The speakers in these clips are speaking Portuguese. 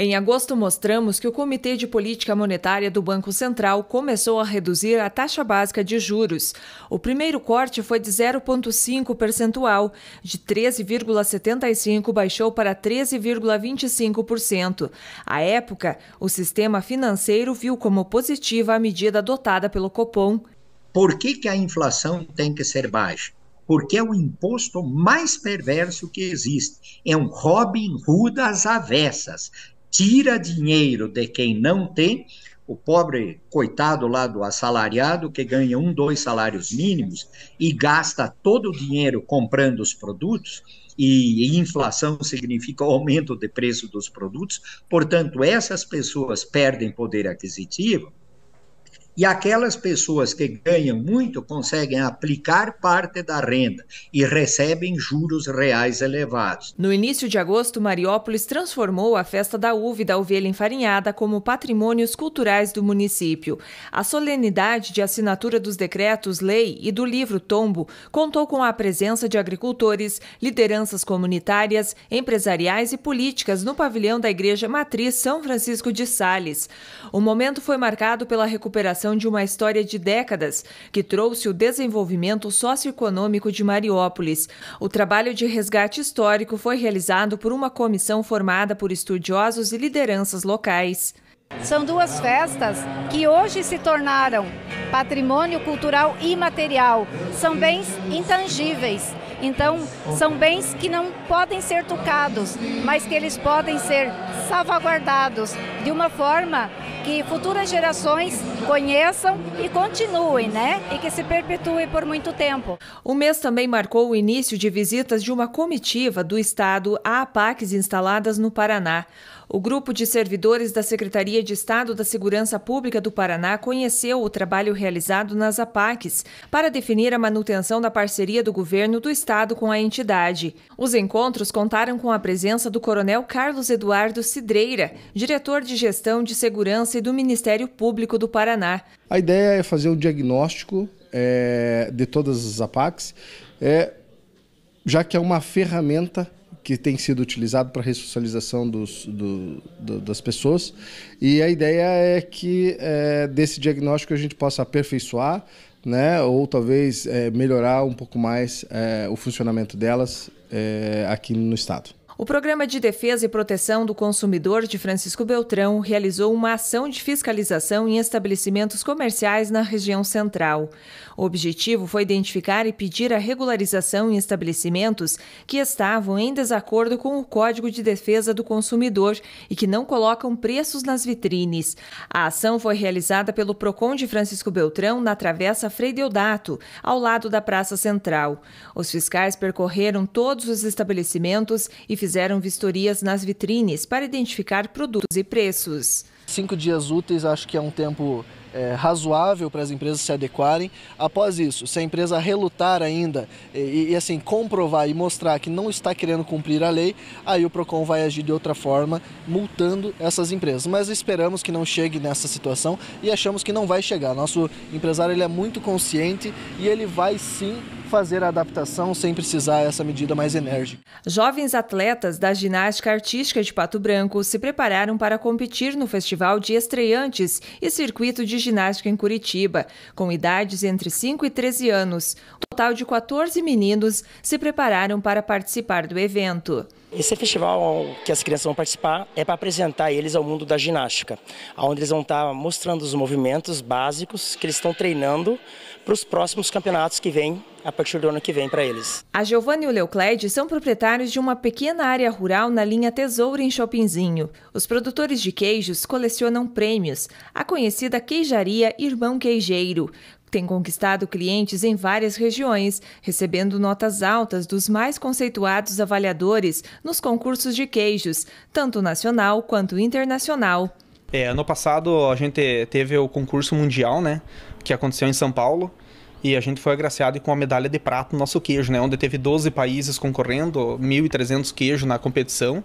Em agosto, mostramos que o Comitê de Política Monetária do Banco Central começou a reduzir a taxa básica de juros. O primeiro corte foi de 0,5 percentual, de 13,75 baixou para 13,25%. À época, o sistema financeiro viu como positiva a medida adotada pelo Copom. Por que, que a inflação tem que ser baixa? porque é o imposto mais perverso que existe. É um Robin Hood às avessas tira dinheiro de quem não tem, o pobre coitado lá do assalariado que ganha um, dois salários mínimos e gasta todo o dinheiro comprando os produtos, e inflação significa aumento de preço dos produtos, portanto, essas pessoas perdem poder aquisitivo, e aquelas pessoas que ganham muito conseguem aplicar parte da renda e recebem juros reais elevados. No início de agosto, Mariópolis transformou a festa da uva e da ovelha enfarinhada como patrimônios culturais do município. A solenidade de assinatura dos decretos lei e do livro Tombo contou com a presença de agricultores, lideranças comunitárias, empresariais e políticas no pavilhão da Igreja Matriz São Francisco de Sales. O momento foi marcado pela recuperação reconstrução de uma história de décadas que trouxe o desenvolvimento socioeconômico de Mariópolis. O trabalho de resgate histórico foi realizado por uma comissão formada por estudiosos e lideranças locais. São duas festas que hoje se tornaram patrimônio cultural imaterial, são bens intangíveis. Então, são bens que não podem ser tocados, mas que eles podem ser salvaguardados de uma forma que futuras gerações conheçam e continuem, né? E que se perpetue por muito tempo. O mês também marcou o início de visitas de uma comitiva do Estado a APACs instaladas no Paraná. O grupo de servidores da Secretaria de Estado da Segurança Pública do Paraná conheceu o trabalho realizado nas APACs para definir a manutenção da parceria do governo do estado com a entidade. Os encontros contaram com a presença do Coronel Carlos Eduardo Cidreira, diretor de Gestão de Segurança e do Ministério Público do Paraná. A ideia é fazer o diagnóstico é, de todas as APACs, é, já que é uma ferramenta que tem sido utilizado para ressocialização dos, do, do, das pessoas. E a ideia é que é, desse diagnóstico a gente possa aperfeiçoar, né, ou talvez é, melhorar um pouco mais é, o funcionamento delas é, aqui no estado. O Programa de Defesa e Proteção do Consumidor de Francisco Beltrão realizou uma ação de fiscalização em estabelecimentos comerciais na região central. O objetivo foi identificar e pedir a regularização em estabelecimentos que estavam em desacordo com o Código de Defesa do Consumidor e que não colocam preços nas vitrines. A ação foi realizada pelo Procon de Francisco Beltrão na Travessa Frei Deodato, ao lado da Praça Central. Os fiscais percorreram todos os estabelecimentos e fizeram fizeram vistorias nas vitrines para identificar produtos e preços. Cinco dias úteis acho que é um tempo é, razoável para as empresas se adequarem. Após isso, se a empresa relutar ainda e, e, assim comprovar e mostrar que não está querendo cumprir a lei, aí o Procon vai agir de outra forma, multando essas empresas. Mas esperamos que não chegue nessa situação e achamos que não vai chegar. Nosso empresário ele é muito consciente e ele vai sim fazer a adaptação sem precisar essa medida mais enérgica. Jovens atletas da ginástica artística de Pato Branco se prepararam para competir no Festival de Estreantes e Circuito de Ginástica em Curitiba, com idades entre 5 e 13 anos. Um total de 14 meninos se prepararam para participar do evento. Esse festival que as crianças vão participar é para apresentar eles ao mundo da ginástica, onde eles vão estar tá mostrando os movimentos básicos que eles estão treinando para os próximos campeonatos que vêm a partir do ano que vem para eles. A Giovanna e o Leocled são proprietários de uma pequena área rural na linha Tesouro em Shoppingzinho. Os produtores de queijos colecionam prêmios, a conhecida queijaria Irmão Queijeiro tem conquistado clientes em várias regiões, recebendo notas altas dos mais conceituados avaliadores nos concursos de queijos, tanto nacional quanto internacional. É, ano passado a gente teve o concurso mundial, né, que aconteceu em São Paulo, e a gente foi agraciado com a medalha de prata no nosso queijo, né, onde teve 12 países concorrendo, 1.300 queijos na competição,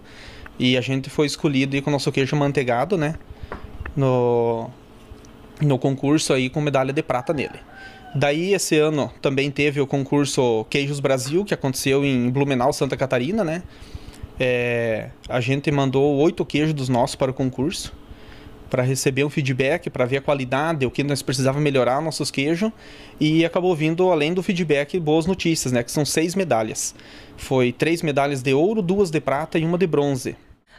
e a gente foi escolhido com o nosso queijo manteigado, né, no, no concurso aí com medalha de prata nele. Daí esse ano também teve o concurso Queijos Brasil, que aconteceu em Blumenau, Santa Catarina, né? É, a gente mandou oito queijos dos nossos para o concurso para receber um feedback, para ver a qualidade, o que nós precisava melhorar nossos queijos e acabou vindo além do feedback boas notícias, né? Que são seis medalhas. Foi três medalhas de ouro, duas de prata e uma de bronze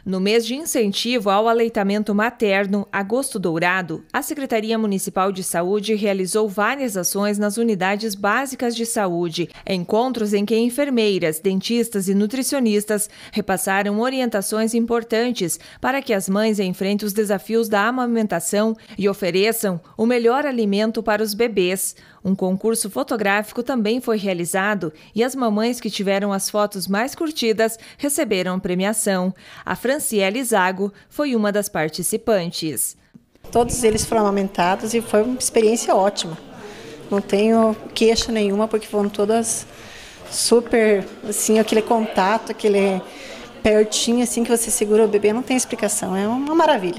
no mês de incentivo ao aleitamento materno, agosto dourado, a Secretaria Municipal de Saúde realizou várias ações nas unidades básicas de saúde, encontros em que enfermeiras, dentistas e nutricionistas repassaram orientações importantes para que as mães enfrentem os desafios da amamentação e ofereçam o melhor alimento para os bebês. Um concurso fotográfico também foi realizado e as mamães que tiveram as fotos mais curtidas receberam premiação. A Franciele Zago foi uma das participantes. Todos eles foram amamentados e foi uma experiência ótima. Não tenho queixa nenhuma porque foram todas super, assim, aquele contato, aquele pertinho assim que você segura o bebê, não tem explicação, é uma maravilha.